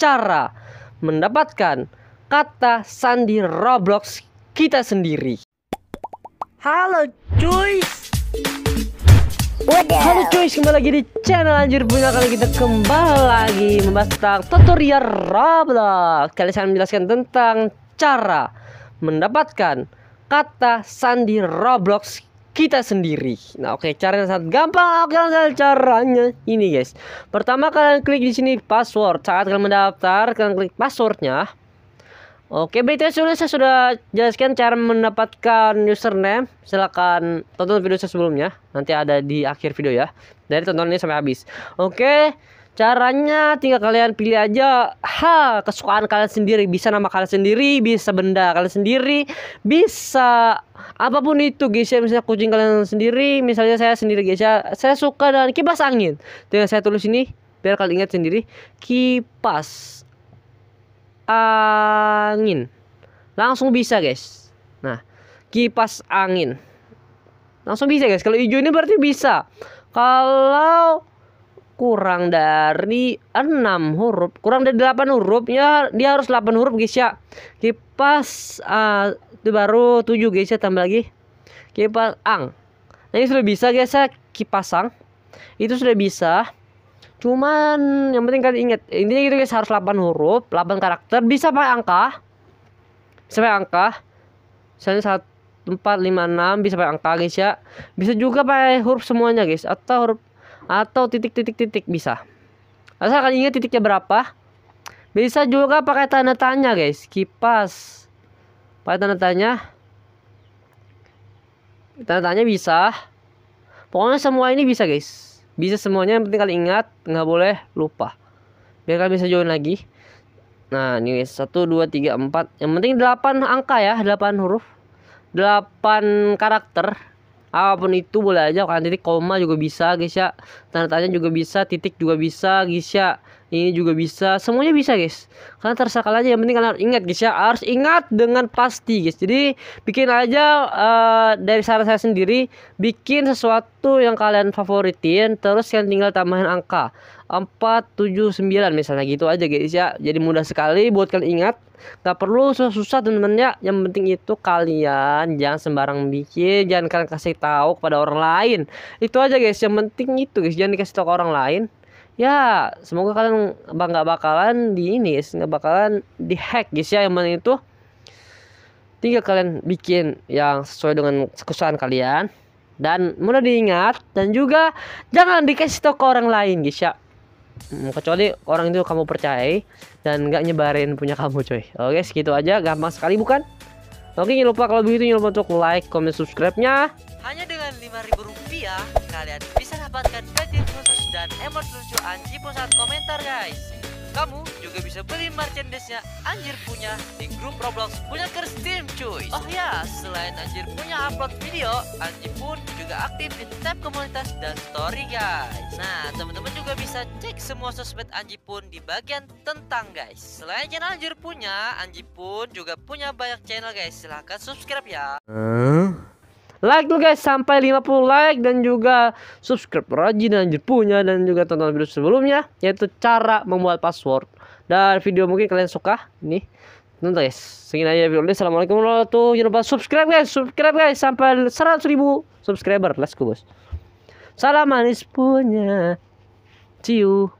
cara mendapatkan kata sandi Roblox kita sendiri. Halo cuy. Halo cuy, kembali lagi di channel Anjir Punya Kali kita kembali lagi membahas tentang tutorial Roblox Kali saya menjelaskan tentang cara mendapatkan kata sandi Roblox kita sendiri. Nah, oke, okay, caranya sangat gampang. Oke, okay, caranya ini, guys. Pertama kalian klik di sini password. Saat kalian mendaftar, kalian klik passwordnya. Oke, okay, berikutnya sudah saya sudah jelaskan cara mendapatkan username. Silahkan tonton video saya sebelumnya. Nanti ada di akhir video ya. Dari tonton ini sampai habis. Oke. Okay. Caranya tinggal kalian pilih aja hal kesukaan kalian sendiri. Bisa nama kalian sendiri, bisa benda kalian sendiri, bisa apapun itu guys ya. Misalnya kucing kalian sendiri, misalnya saya sendiri guys ya. Saya suka dengan kipas angin. Tinggal saya tulis ini biar kalian ingat sendiri. Kipas angin. Langsung bisa guys. Nah, kipas angin. Langsung bisa guys. Kalau hijau ini berarti bisa. Kalau kurang dari 6 huruf kurang dari 8 huruf ya dia harus 8 huruf guys ya kipas uh, itu baru 7 guys ya tambah lagi kipas ang nah ini sudah bisa guys ya kipas ang itu sudah bisa cuman yang penting kalian ingat intinya gitu guys harus 8 huruf 8 karakter bisa pakai angka bisa pakai angka misalnya 1 4, 5, 6 bisa pakai angka guys ya bisa juga pakai huruf semuanya guys atau huruf atau titik-titik-titik bisa. kalian ingat titiknya berapa. Bisa juga pakai tanda tanya guys, kipas. Pakai tanda tanya. Tanda tanya bisa. Pokoknya semua ini bisa guys. Bisa semuanya yang penting kalian ingat, nggak boleh lupa. Biar kalian bisa join lagi. Nah, ini guys, 1 2 3 4. Yang penting delapan angka ya, delapan huruf. delapan karakter apapun itu boleh aja kan titik koma juga bisa guys ya tanda tanya juga bisa titik juga bisa guys ya ini juga bisa semuanya bisa guys karena tersakal aja yang penting kalian harus ingat guys ya harus ingat dengan pasti guys jadi bikin aja uh, dari saran saya sendiri bikin sesuatu yang kalian favoritin terus kalian tinggal tambahin angka 479 misalnya gitu aja guys ya jadi mudah sekali buat kalian ingat Gak perlu susah-susah teman-teman ya yang penting itu kalian jangan sembarang bikin jangan kalian kasih tahu kepada orang lain itu aja guys yang penting itu guys jangan dikasih tahu ke orang lain ya semoga kalian bang nggak bakalan di ini nggak bakalan dihack guys ya yang mana itu tinggal kalian bikin yang sesuai dengan kesukaan kalian dan mudah diingat dan juga jangan dikasih tahu ke orang lain guys ya hmm, kecuali orang itu kamu percaya dan nggak nyebarin punya kamu coy oke segitu aja gampang sekali bukan oke jangan lupa kalau begitu jangan lupa untuk like comment subscribe nya hanya dengan Rp5.000 kalian bisa dapatkan gadget khusus dan emot lucu Anji saat komentar guys. Kamu juga bisa beli merchandise-nya Anjir Punya di grup Roblox Punya Kers Team cuy. Oh ya, selain Anjir Punya upload video, Anji pun juga aktif di tab komunitas dan story guys. Nah, teman-teman juga bisa cek semua sosmed Anji pun di bagian tentang guys. Selain channel Anjir Punya, Anji pun juga punya banyak channel guys. Silahkan subscribe ya. Uh? like dulu guys sampai 50 like dan juga subscribe Rajin dan punya dan juga tonton video sebelumnya yaitu cara membuat password dan video mungkin kalian suka nih Nonton guys Segini aja video ini Assalamualaikum warahmatullahi wabarakatuh Jangan lupa subscribe guys Subscribe guys Sampai 100 ribu subscriber Let's go bos Salam manis punya See you